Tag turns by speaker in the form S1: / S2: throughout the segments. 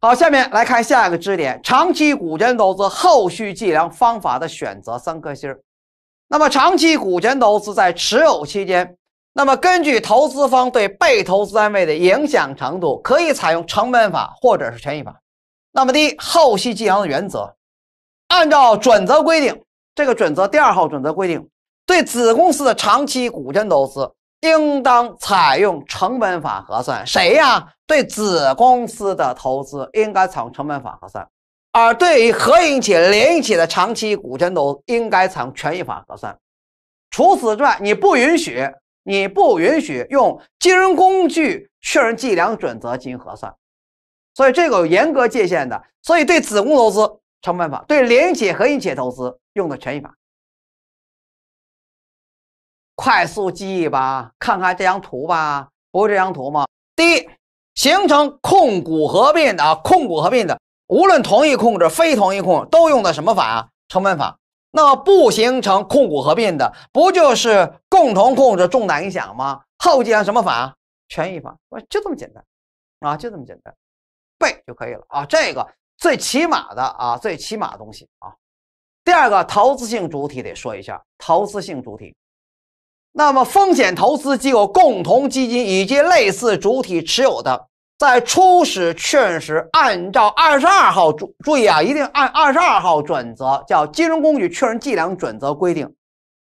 S1: 好，下面来看下一个知识点：长期股权投资后续计量方法的选择。三颗星儿。那么，长期股权投资在持有期间，那么根据投资方对被投资单位的影响程度，可以采用成本法或者是权益法。那么，第一，后续计量的原则，按照准则规定，这个准则第二号准则规定，对子公司的长期股权投资应当采用成本法核算。谁呀？对子公司的投资应该采用成本法核算，而对于合营企业、联营企业的长期股权投资应该采用权益法核算。除此之外，你不允许，你不允许用金融工具确认计量准则进行核算。所以这个有严格界限的。所以对子公司投资成本法，对联营企业合营企业投资用的权益法。快速记忆吧，看看这张图吧，不是这张图吗？第一。形成控股合并的，啊，控股合并的，无论同一控制、非同一控制，都用的什么法啊？成本法。那不形成控股合并的，不就是共同控制、重大影响吗？后继量什么法？权益法。我就这么简单，啊，就这么简单，背就可以了啊。这个最起码的啊，最起码的东西啊。第二个，投资性主体得说一下，投资性主体。那么，风险投资机构、共同基金以及类似主体持有的，在初始确认时，按照二十二号注注意啊，一定按二十二号准则，叫《金融工具确认计量准则》规定。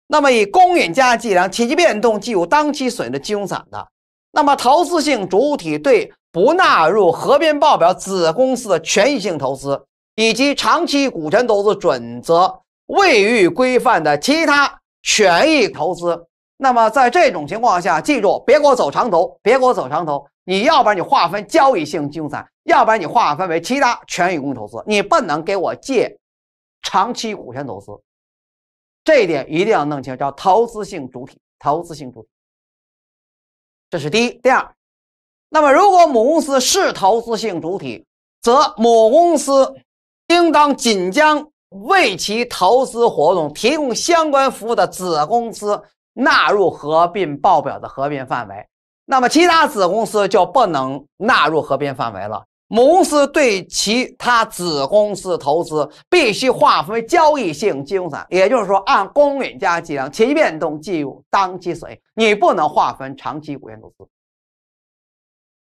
S1: 那么，以公允价计量、体积变动计入当期损失的金融资产的，那么投资性主体对不纳入合并报表子公司的权益性投资，以及长期股权投资准则未予规范的其他权益投资。那么，在这种情况下，记住别给我走长投，别给我走长投。你要不然你划分交易性金融资产，要不然你划分为其他权益公具投资。你不能给我借长期股权投资，这一点一定要弄清，叫投资性主体。投资性主体，这是第一，第二。那么，如果母公司是投资性主体，则母公司应当仅将为其投资活动提供相关服务的子公司。纳入合并报表的合并范围，那么其他子公司就不能纳入合并范围了。母公司对其他子公司投资必须划分为交易性金融资产，也就是说，按公允价值计量其变动计入当期损益，你不能划分长期股权投资。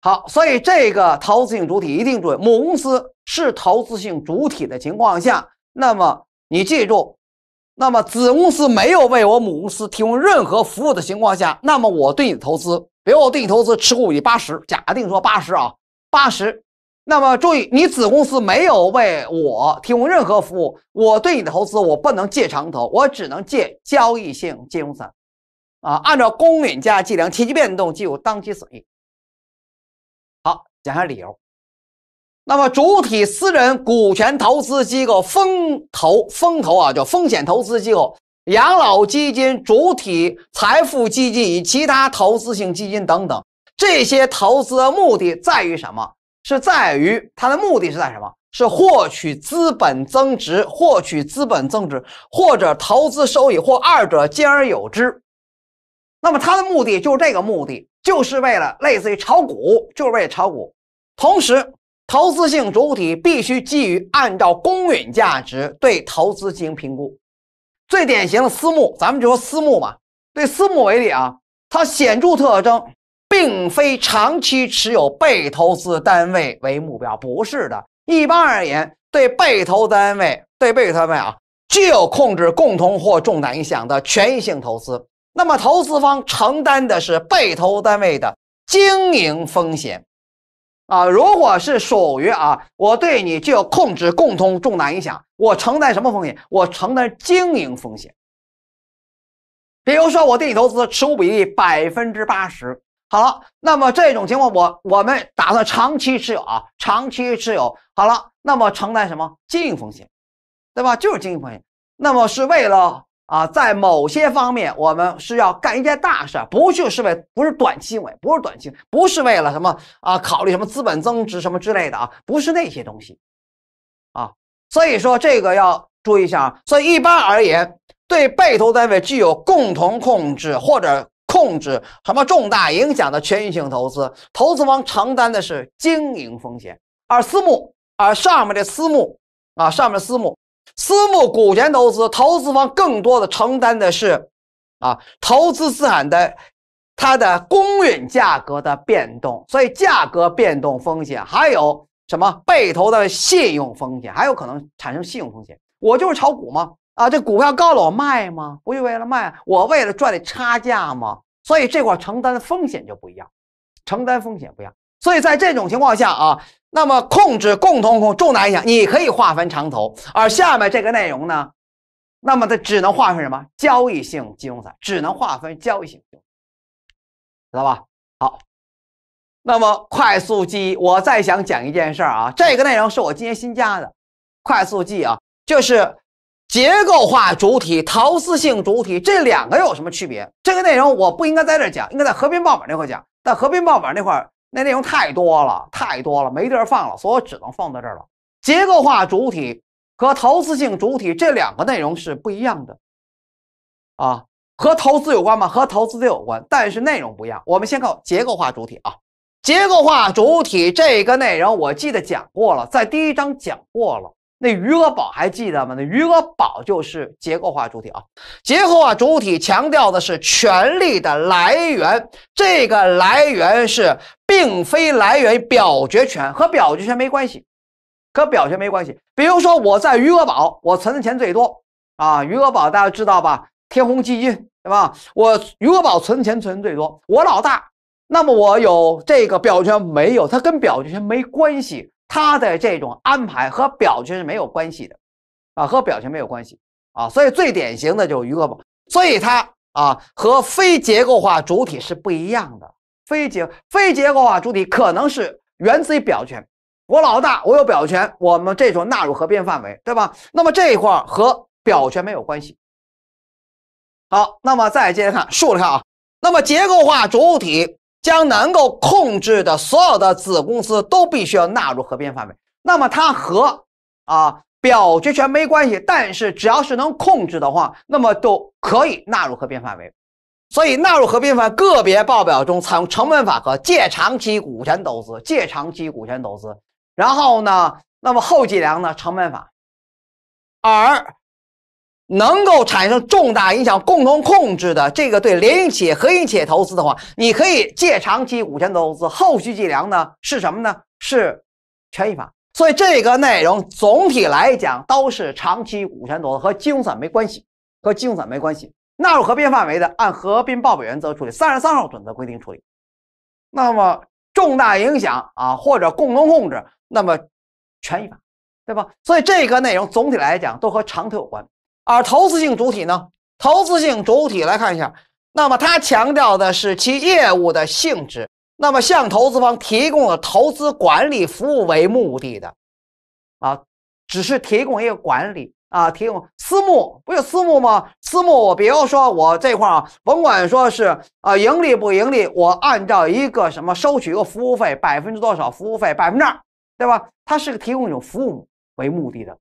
S1: 好，所以这个投资性主体一定注意，母公司是投资性主体的情况下，那么你记住。那么子公司没有为我母公司提供任何服务的情况下，那么我对你的投资，比如我对你投资持股比八十，假定说八十啊，八十，那么注意你子公司没有为我提供任何服务，我对你的投资我不能借长投，我只能借交易性金融资产，啊，按照公允价计量，期级变动计入当期损益。好，讲下理由。那么，主体私人股权投资机构、风投、风投啊，叫风险投资机构、养老基金、主体财富基金以及其他投资性基金等等，这些投资的目的在于什么？是在于它的目的是在什么？是获取资本增值，获取资本增值，或者投资收益，或二者兼而有之。那么，它的目的就是这个目的，就是为了类似于炒股，就是为了炒股，同时。投资性主体必须基于按照公允价值对投资进行评估。最典型的私募，咱们就说私募吧。对私募为例啊，它显著特征并非长期持有被投资单位为目标，不是的。一般而言，对被投单位，对被投单位啊，具有控制、共同或重大影响的权益性投资。那么，投资方承担的是被投单位的经营风险。啊，如果是属于啊，我对你具有控制、共同重大影响，我承担什么风险？我承担经营风险。比如说，我对你投资持股比例百分之八十，好了，那么这种情况，我我们打算长期持有啊，长期持有，好了，那么承担什么经营风险？对吧？就是经营风险。那么是为了。啊，在某些方面，我们是要干一件大事，不就是为不是短期为，不是短期，不是为了什么啊，考虑什么资本增值什么之类的啊，不是那些东西，啊，所以说这个要注意一下啊。所以一般而言，对被投单位具有共同控制或者控制什么重大影响的权益性投资，投资方承担的是经营风险。而私募，而上面的私募啊，上面私募。私募股权投资，投资方更多的承担的是，啊，投资资产的它的公允价格的变动，所以价格变动风险，还有什么被投的信用风险，还有可能产生信用风险。我就是炒股吗？啊，这股票高了我卖吗？不就为了卖，我为了赚的差价吗？所以这块承担的风险就不一样，承担风险不一样。所以在这种情况下啊，那么控制共同控重大影响，你可以划分长投；而下面这个内容呢，那么它只能划分什么？交易性金融资产，只能划分交易性金融，知道吧？好，那么快速记忆，我再想讲一件事儿啊，这个内容是我今天新加的，快速记啊，就是结构化主体、投资性主体这两个有什么区别？这个内容我不应该在这儿讲，应该在合并报表那块讲，在合并报表那块儿。那内容太多了，太多了，没地儿放了，所以只能放在这儿了。结构化主体和投资性主体这两个内容是不一样的，啊，和投资有关吗？和投资的有关，但是内容不一样。我们先看结构化主体啊，结构化主体这个内容我记得讲过了，在第一章讲过了。那余额宝还记得吗？那余额宝就是结构化主体啊，结构化主体强调的是权利的来源，这个来源是并非来源于表决权，和表决权没关系，和表决没关系。比如说我在余额宝，我存的钱最多啊，余额宝大家知道吧？天弘基金对吧？我余额宝存钱存最多，我老大，那么我有这个表决权没有？它跟表决权没关系。它的这种安排和表决是没有关系的，啊，和表决没有关系啊，所以最典型的就是余额宝，所以它啊和非结构化主体是不一样的。非结非结构化主体可能是源自于表权，我老大我有表权，我们这种纳入合并范围，对吧？那么这一块和表权没有关系。好，那么再接着看竖着看啊，那么结构化主体。将能够控制的所有的子公司都必须要纳入合并范围。那么它和啊表决权没关系，但是只要是能控制的话，那么都可以纳入合并范围。所以纳入合并范围个别报表中采用成本法和借长期股权投资，借长期股权投资，然后呢，那么后计量呢成本法，而。能够产生重大影响、共同控制的这个对联营企业、合营企业投资的话，你可以借长期股权投资。后续计量呢是什么呢？是权益法。所以这个内容总体来讲都是长期股权投资，和金融资产没关系，和金融资产没关系。纳入合并范围的，按合并报表原则处理，三十三号准则规定处理。那么重大影响啊，或者共同控制，那么权益法，对吧？所以这个内容总体来讲都和长投有关。而投资性主体呢？投资性主体来看一下，那么它强调的是其业务的性质，那么向投资方提供了投资管理服务为目的的，啊，只是提供一个管理啊，提供私募不就私募吗？私募，比如说我这块啊，甭管说是啊盈利不盈利，我按照一个什么收取一个服务费百分之多少服务费百分之二，对吧？它是个提供一种服务为目的的。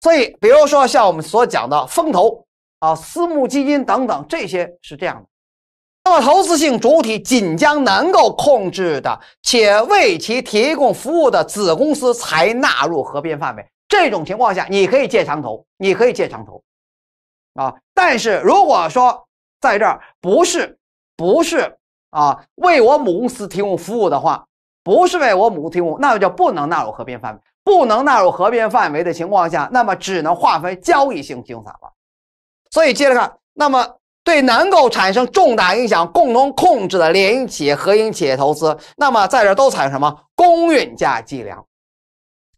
S1: 所以，比如说像我们所讲的风投啊、私募基金等等，这些是这样的。那么，投资性主体仅将能够控制的且为其提供服务的子公司才纳入合并范围。这种情况下，你可以借长投，你可以借长投，啊。但是，如果说在这儿不是，不是啊，为我母公司提供服务的话，不是为我母提供，那就不能纳入合并范围。不能纳入合并范围的情况下，那么只能划分交易性资产了。所以接着看，那么对能够产生重大影响、共同控制的联营企业、合营企业投资，那么在这都采用什么公允价计量？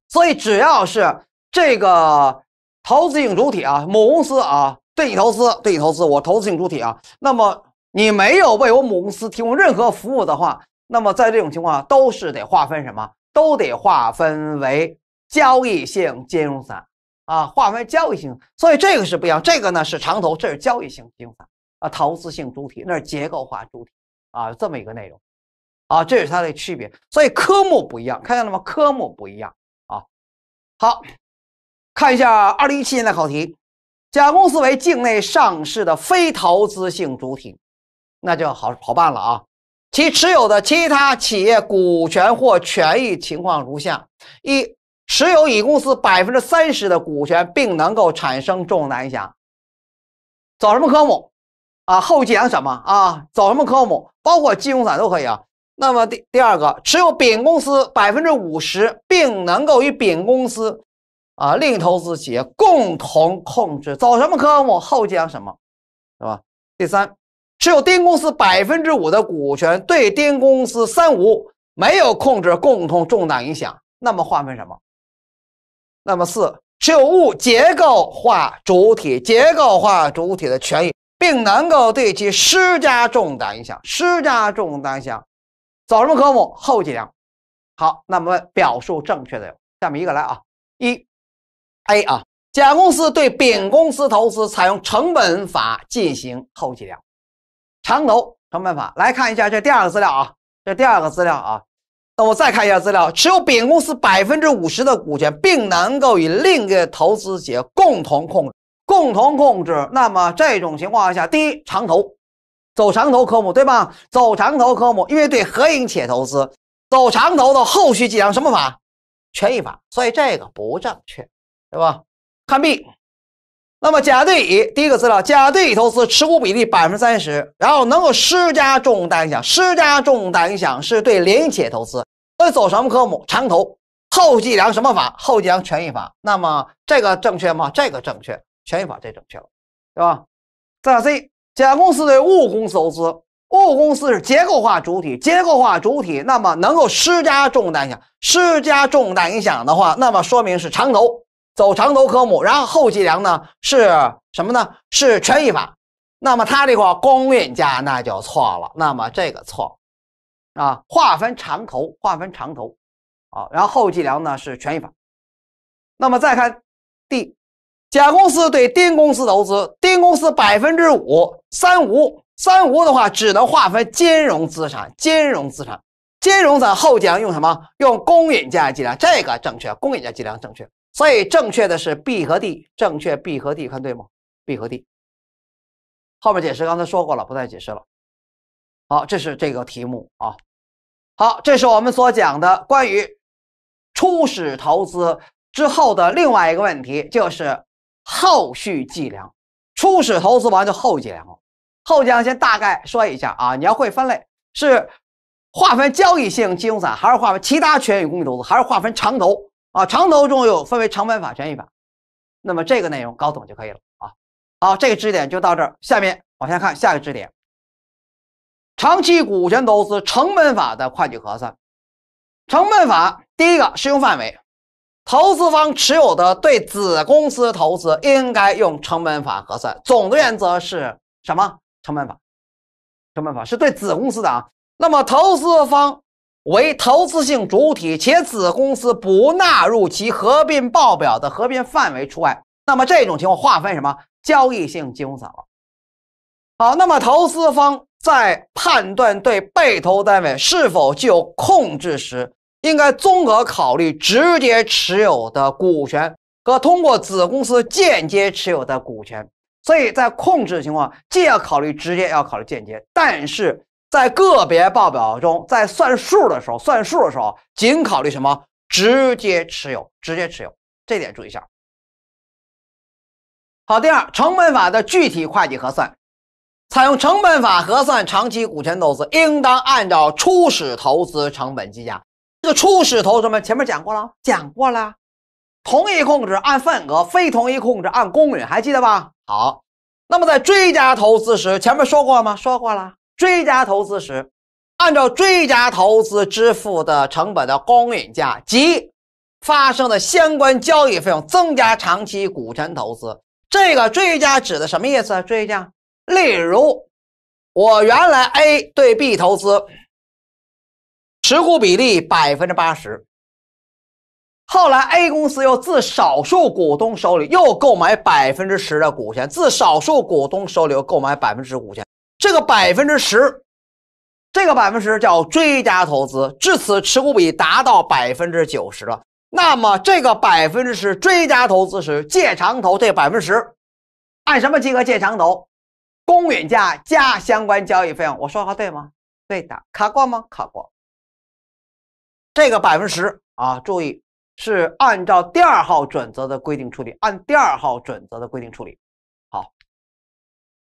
S1: 所以只要是这个投资性主体啊，母公司啊对你投资，对你投资，我投资性主体啊，那么你没有为我母公司提供任何服务的话，那么在这种情况下都是得划分什么？都得划分为交易性金融资产，啊，划分为交易性，所以这个是不一样。这个呢是长投，这是交易性金融资产啊，投资性主体那是结构化主体啊，这么一个内容，啊，这是它的区别，所以科目不一样，看见了吗？科目不一样啊。好，看一下二零一七年的考题，甲公司为境内上市的非投资性主体，那就好好办了啊。其持有的其他企业股权或权益情况如下：一、持有乙公司百分之三十的股权，并能够产生重大影响，走什么科目？啊，后讲什么？啊，走什么科目？包括金融资产都可以啊。那么第第二个，持有丙公司百分之五十，并能够与丙公司啊另投资企业共同控制，走什么科目？后讲什么？是吧？第三。持有丁公司百分之五的股权，对丁公司三无没有控制、共同重大影响，那么划分什么？那么四持有物结构化主体、结构化主体的权益，并能够对其施加重大影响，施加重大影响，走什么科目？后计量。好，那么表述正确的有下面一个来啊，一 A 啊，甲公司对丙公司投资采用成本法进行后计量。长投成本法来看一下这第二个资料啊，这第二个资料啊，那我再看一下资料，持有丙公司百分之五十的股权，并能够与另一个投资者共同控制，共同控制。那么这种情况下，第一，长投走长投科目对吧？走长投科目，因为对合营企业投资走长投的后续计量什么法？权益法，所以这个不正确，对吧？看 B。那么甲对乙第一个资料，甲对乙投资持股比例百分之三十，然后能够施加重大影响，施加重大影响是对联且投资，以走什么科目？长投后计量什么法？后计量权益法。那么这个正确吗？这个正确，权益法这正确了，对吧？再看 C，甲公司对戊公司投资，戊公司是结构化主体，结构化主体，那么能够施加重大影响，施加重大影响的话，那么说明是长投。走长投科目，然后后计量呢是什么呢？是权益法。那么它这块公允价那就错了。那么这个错，啊，划分长投，划分长投，啊，然后后计量呢是权益法。那么再看 D，甲公司对丁公司投资，丁公司百分之五三无三无的话，只能划分金融资产，金融资产，金融资产后计量用什么？用公允价计量，这个正确，公允价计量正确。所以正确的是 B 和 D，正确 B 和 D，看对吗？B 和 D。后面解释刚才说过了，不再解释了。好，这是这个题目啊。好，这是我们所讲的关于初始投资之后的另外一个问题，就是后续计量。初始投资完就后计量，后计量先大概说一下啊。你要会分类，是划分交易性金融资产，还是划分其他权益工具投资，还是划分长投？啊，长投中有分为成本法、权益法，那么这个内容搞懂就可以了啊。好，这个知识点就到这儿，下面往下看下一个知识点：长期股权投资成本法的会计核算。成本法第一个适用范围，投资方持有的对子公司投资应该用成本法核算。总的原则是什么？成本法，成本法是对子公司的啊。那么投资方。为投资性主体，且子公司不纳入其合并报表的合并范围除外。那么这种情况划分什么交易性金融散了。好，那么投资方在判断对被投单位是否具有控制时，应该综合考虑直接持有的股权和通过子公司间接持有的股权。所以在控制情况，既要考虑直接，要考虑间接，但是。在个别报表中，在算数的时候，算数的时候仅考虑什么？直接持有，直接持有，这点注意一下。好，第二，成本法的具体会计核算，采用成本法核算长期股权投资，应当按照初始投资成本计价。这个初始投资成前面讲过了，讲过了。同一控制按份额，非同一控制按公允，还记得吧？好，那么在追加投资时，前面说过吗？说过了。追加投资时，按照追加投资支付的成本的公允价及发生的相关交易费用，增加长期股权投资。这个追加指的什么意思？追加，例如我原来 A 对 B 投资持股比例百分之八十，后来 A 公司又自少数股东手里又购买百分之十的股权，自少数股东手里又购买百分之十股权。这个百分之十，这个百分之十叫追加投资，至此持股比达到百分之九十了。那么这个百分之十追加投资时借长投这百分之十，按什么金额借长投？公允价加相关交易费用。我说话对吗？对的。考过吗？考过。这个百分之十啊，注意是按照第二号准则的规定处理，按第二号准则的规定处理。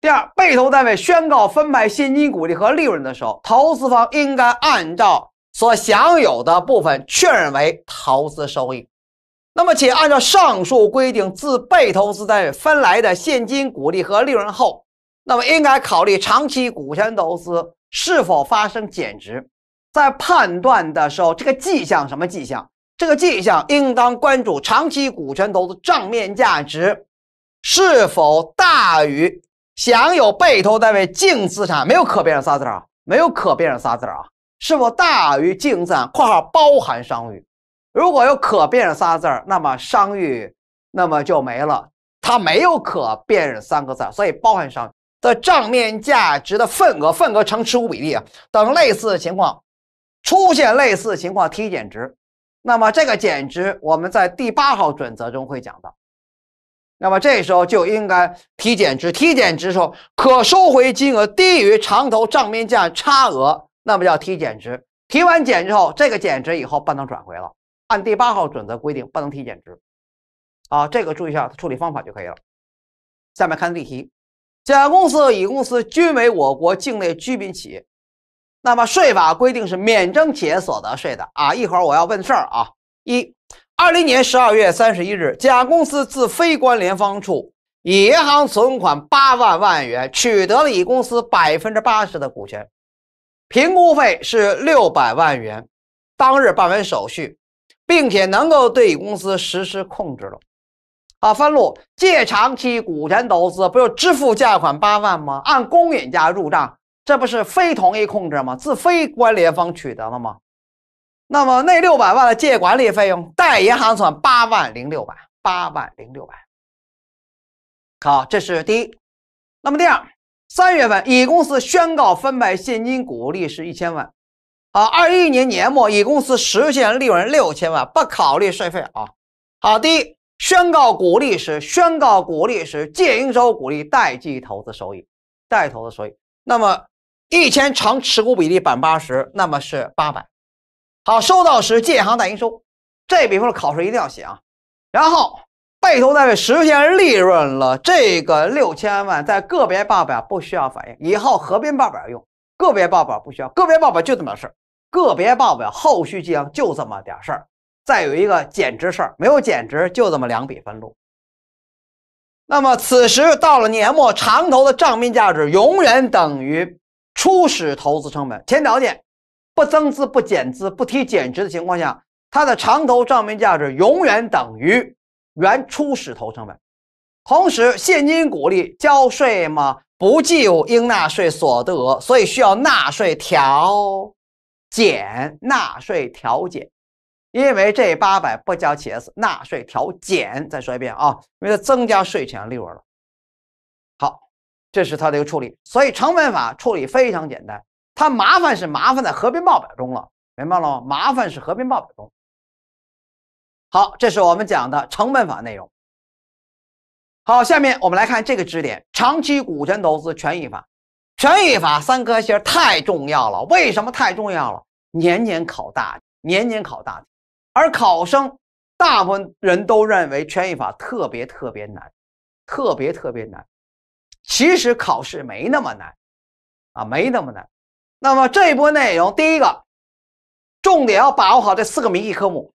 S1: 第二，被投单位宣告分派现金股利和利润的时候，投资方应该按照所享有的部分确认为投资收益。那么，且按照上述规定，自被投资单位分来的现金股利和利润后，那么应该考虑长期股权投资是否发生减值。在判断的时候，这个迹象什么迹象？这个迹象应当关注长期股权投资账面价值是否大于。享有被投单位净资产没有可辨认仨字儿啊？没有可辨认仨字儿啊？是否大于净资产（括号包含商誉）？如果有可辨认仨字儿，那么商誉那么就没了。它没有可辨认三个字儿，所以包含商的账面价值的份额，份额乘持股比例啊等类似的情况出现，类似情况提减值。那么这个减值我们在第八号准则中会讲到。那么这时候就应该提减值。提减值时候，可收回金额低于长投账面价差额，那么叫提减值。提完减值后，这个减值以后不能转回了。按第八号准则规定，不能提减值。啊，这个注意一下处理方法就可以了。下面看例题：甲公司、乙公司均为我国境内居民企业。那么税法规定是免征企业所得税的啊。一会儿我要问事儿啊。一二零年十二月三十一日，甲公司自非关联方处以银行存款八万万元取得了乙公司百分之八十的股权，评估费是六百万元，当日办完手续，并且能够对乙公司实施控制了。啊，分录借长期股权投资，不就支付价款八万吗？按公允价入账，这不是非同一控制吗？自非关联方取得了吗？那么那六百万的借管理费用，贷银行存八万零六百，八万零六百。好，这是第一。那么第二，三月份乙公司宣告分配现金股利是一千万。好，二一年年末乙公司实现利润六千万，不考虑税费啊。好，第一，宣告股利时，宣告股利时借应收股利，贷记投资收益，贷投资收益。那么一千乘持股比例百分之八十，那么是八百。好，收到时，建行代应收，这笔分考试一定要写啊。然后，被投单位实现利润了，这个六千万在个别报表不需要反映，以后合并报表用。个别报表不需要，个别报表就这么点事儿。个别报表后续计量就这么点事儿。再有一个减值事儿，没有减值，就这么两笔分录。那么此时到了年末，长投的账面价值永远等于初始投资成本，前条件。不增资、不减资、不提减值的情况下，它的长投账面价值永远等于原初始投成本。同时，现金股利交税吗？不计入应纳税所得额，所以需要纳税调减。纳税调减，因为这八百不交企业所纳税调减，再说一遍啊，因为它增加税前利润了。好，这是它的一个处理，所以成本法处理非常简单。它麻烦是麻烦在合并报表中了，明白了吗？麻烦是合并报表中。好，这是我们讲的成本法内容。好，下面我们来看这个知识点：长期股权投资权益法。权益法三颗星太重要了，为什么太重要了？年年考大题，年年考大题。而考生大部分人都认为权益法特别特别难，特别特别难。其实考试没那么难，啊，没那么难。那么这一波内容，第一个重点要把握好这四个明细科目，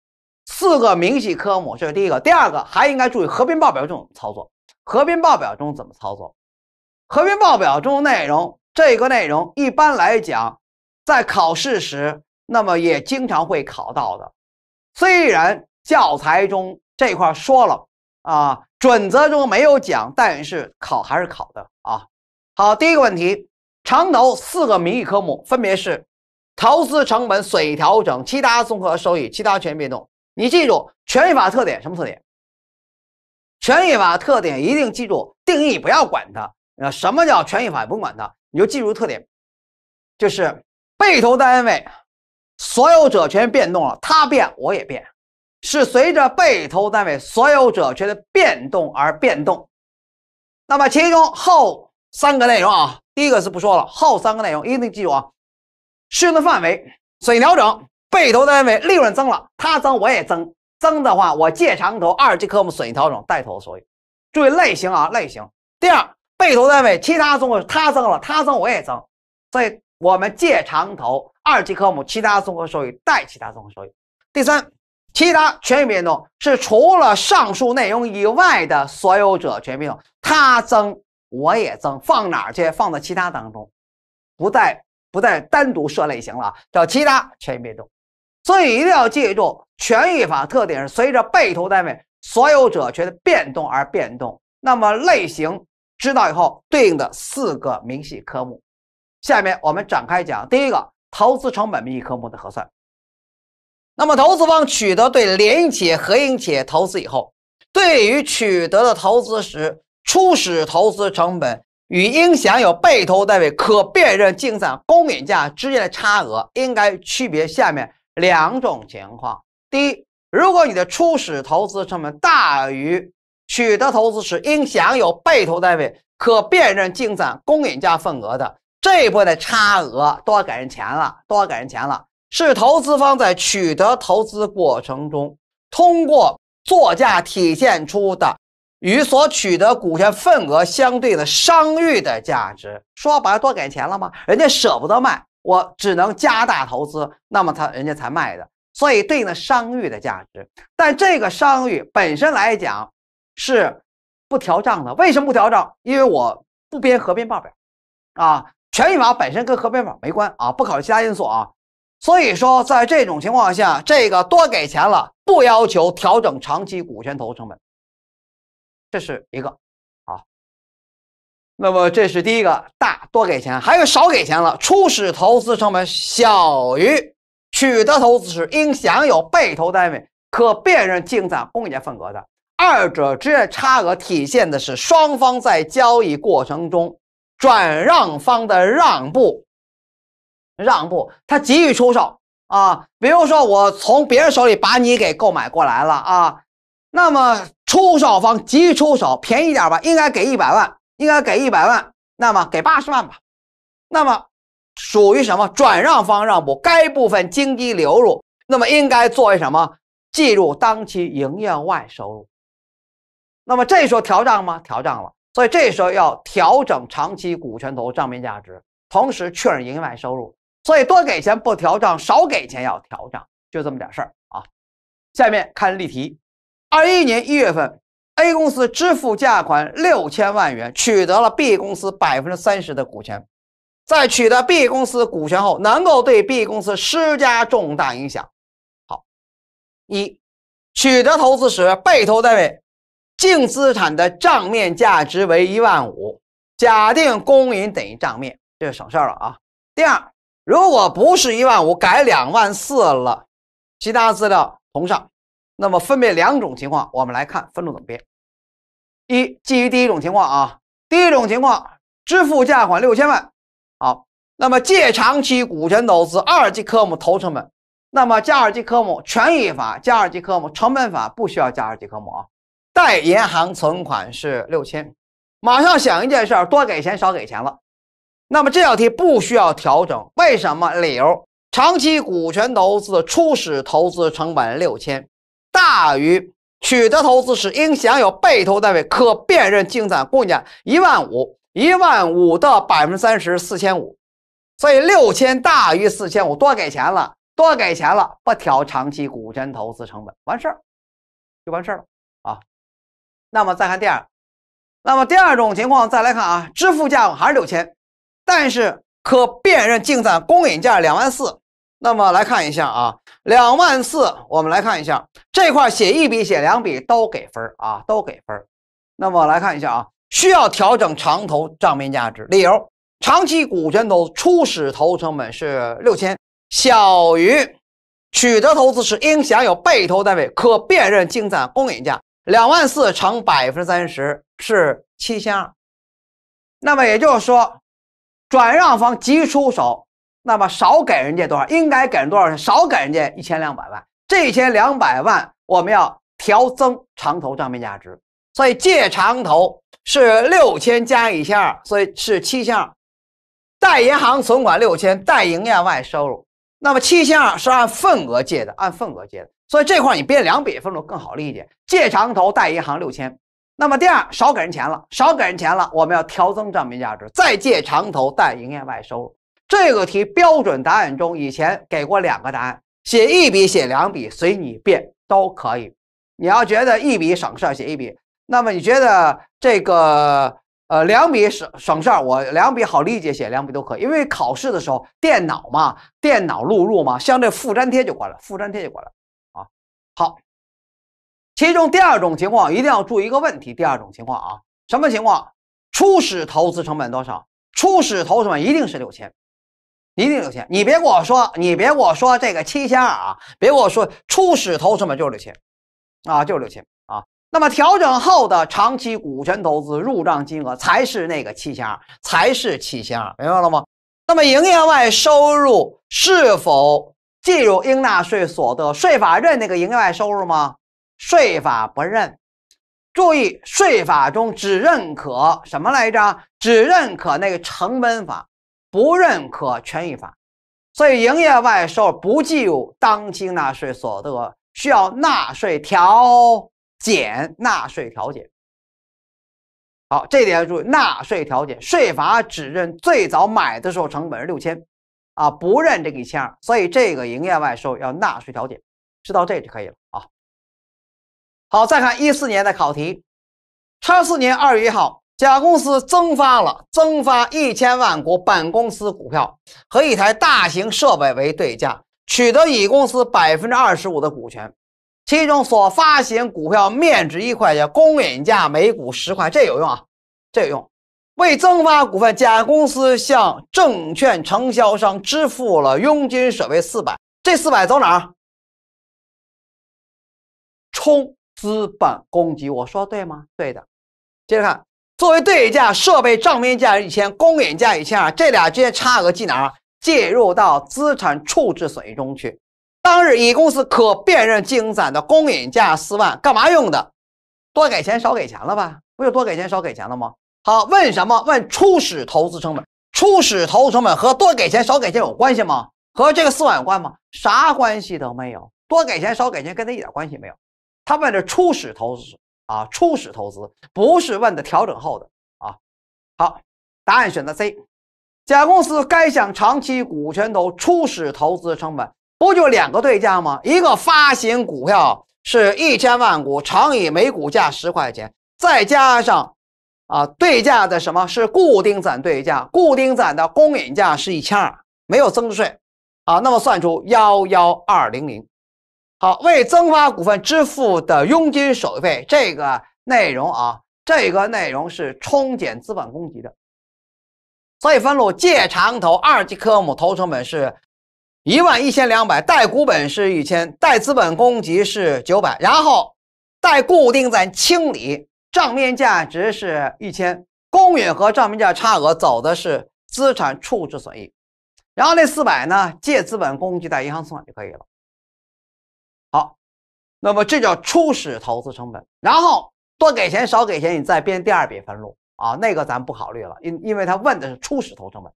S1: 四个明细科目这是第一个。第二个还应该注意合并报表中操作，合并报表中怎么操作？合并报表中内容这个内容一般来讲，在考试时，那么也经常会考到的。虽然教材中这块说了啊，准则中没有讲，但是考还是考的啊。好，第一个问题。长投四个名义科目分别是：投资成本、损调整、其他综合收益、其他权益变动。你记住权益法特点什么特点？权益法特点一定记住定义，不要管它。呃，什么叫权益法也不管它，你就记住特点，就是被投单位所有者权益变动了，它变我也变，是随着被投单位所有者权益变动而变动。那么其中后三个内容啊。第一个是不说了，后三个内容一定记住啊！适用的范围：损益调整被投单位利润增了，它增我也增；增的话，我借长投二级科目损益调整，带头所收益。注意类型啊，类型。第二，被投单位其他综合，它增了，它增我也增，所以我们借长投二级科目其他综合收益，贷其他综合收益。第三，其他权益变动是除了上述内容以外的所有者权益变动，它增。我也增放哪儿去？放到其他当中，不再不再单独设类型了，叫其他权益变动。所以一定要记住，权益法特点是随着被投单位所有者权的变动而变动。那么类型知道以后，对应的四个明细科目。下面我们展开讲第一个投资成本明细科目的核算。那么投资方取得对联营企业、合营企业投资以后，对于取得的投资时。初始投资成本与应享有被投单位可辨认净资产公允价之间的差额，应该区别下面两种情况：第一，如果你的初始投资成本大于取得投资时应享有被投单位可辨认净资产公允价份额的这一部分的差额，都要给人钱了，都要给人钱了，是投资方在取得投资过程中通过作价体现出的。与所取得股权份额相对的商誉的价值，说白了多给钱了吗？人家舍不得卖，我只能加大投资，那么他人家才卖的，所以对应的商誉的价值。但这个商誉本身来讲是不调账的，为什么不调账？因为我不编合并报表啊，权益法本身跟合并法没关啊，不考虑其他因素啊。所以说，在这种情况下，这个多给钱了，不要求调整长期股权投资成本。这是一个，好。那么，这是第一个，大多给钱，还有少给钱了。初始投资成本小于取得投资时应享有被投单位可辨认净资产公允价值份额的，二者之间差额体现的是双方在交易过程中转让方的让步。让步，他急于出售啊，比如说我从别人手里把你给购买过来了啊，那么。出售方急出手，便宜点吧，应该给一百万，应该给一百万，那么给八十万吧。那么属于什么？转让方让步该部分经济流入，那么应该作为什么？计入当期营业外收入。那么这时候调账吗？调账了，所以这时候要调整长期股权投资账面价值，同时确认营业外收入。所以多给钱不调账，少给钱要调账，就这么点事儿啊。下面看例题。二一年一月份，A 公司支付价款六千万元，取得了 B 公司百分之三十的股权。在取得 B 公司股权后，能够对 B 公司施加重大影响。好，一，取得投资时，被投单位净资产的账面价值为一万五，假定公允等于账面，这就省事儿了啊。第二，如果不是一万五，改两万四了，其他资料同上。那么分别两种情况，我们来看分录怎么编。一，基于第一种情况啊，第一种情况支付价款六千万，好，那么借长期股权投资二级科目投成本，那么加二级科目权益法，加二级科目成本法不需要加二级科目啊，贷银行存款是六千。马上想一件事儿，多给钱少给钱了，那么这道题不需要调整，为什么？理由：长期股权投资的初始投资成本六千。大于取得投资时应享有被投单位可辨认净资产公允价一万五一万五的百分之三十四千五，所以六千大于四千五，多给钱了，多给钱了，不调长期股权投资成本，完事儿，就完事儿了啊。那么再看第二，那么第二种情况再来看啊，支付价还是六千，但是可辨认净资产公允价两万四，那么来看一下啊。两万四，我们来看一下这块，写一笔写两笔都给分啊，都给分那么来看一下啊，需要调整长投账面价值，理由：长期股权投资初始投资成本是六千，小于取得投资时应享有被投单位可辨认净资产公允价两万四乘百分之三十是七千二，那么也就是说，转让方急出手。那么少给人家多少？应该给人多少钱？少给人家一千两百万，这千两百万我们要调增长投账面价值。所以借长投是六千加一千二，所以是七千二。贷银行存款六千，贷营业外收入。那么七千二是按份额借的，按份额借的。所以这块你变两笔分录更好理解：借长投，贷银行六千。那么第二，少给人钱了，少给人钱了，我们要调增账面价值，再借长投，贷营业外收入。这个题标准答案中以前给过两个答案，写一笔写两笔随你便都可以。你要觉得一笔省事儿写一笔，那么你觉得这个呃两笔省省事儿，我两笔好理解写两笔都可以。因为考试的时候电脑嘛，电脑录入嘛，像这复粘贴就过来，复粘贴就过来啊。好，其中第二种情况一定要注意一个问题。第二种情况啊，什么情况？初始投资成本多少？初始投资成本一定是六千。一定六千，你别跟我说，你别跟我说这个七千二啊，别跟我说初始投资嘛就是六千，啊就是六千啊。那么调整后的长期股权投资入账金额才是那个七千二，才是七千二，明白了吗？那么营业外收入是否计入应纳税所得？税法认那个营业外收入吗？税法不认。注意，税法中只认可什么来着？只认可那个成本法。不认可权益法，所以营业外收入不计入当期纳税所得，需要纳税调减，纳税调减。好，这点要注意，纳税调减，税法只认最早买的时候成本是六千，啊，不认这个一千二，所以这个营业外收入要纳税调减，知道这就可以了啊。好，再看一四年的考题，一四年二月一号。甲公司增发了增发一千万股本公司股票和一台大型设备为对价，取得乙公司百分之二十五的股权，其中所发行股票面值一块钱，公允价每股十块，这有用啊？这有用。为增发股份，甲公司向证券承销商支付了佣金水位四百，这四百走哪儿？充资本公积，我说对吗？对的。接着看。作为对价，设备账面价一千，公允价一千二，这俩之间差额记哪儿？计入到资产处置损益中去。当日乙公司可辨认净资产的公允价四万，干嘛用的？多给钱少给钱了吧？不就多给钱少给钱了吗？好，问什么？问初始投资成本。初始投资成本和多给钱少给钱有关系吗？和这个四万有关吗？啥关系都没有。多给钱少给钱跟他一点关系没有。他问的初始投资。啊，初始投资不是问的调整后的啊。好，答案选择 C。甲公司该项长期股权投资初始投资成本不就两个对价吗？一个发行股票是一千万股，乘以每股价十块钱，再加上啊对价的什么是固定攒对价？固定攒的公允价是一千二，没有增值税啊。那么算出幺幺二零零。好，为增发股份支付的佣金手续费，这个内容啊，这个内容是冲减资本公积的，所以分录借长投二级科目，投成本是一万一千两百，贷股本是一千，贷资本公积是九百，然后贷固定在清理账面价值是一千，公允和账面价差额走的是资产处置损益，然后那四百呢，借资本公积，贷银行存款就可以了。那么这叫初始投资成本，然后多给钱少给钱，你再编第二笔分录啊，那个咱不考虑了，因因为他问的是初始投资成本。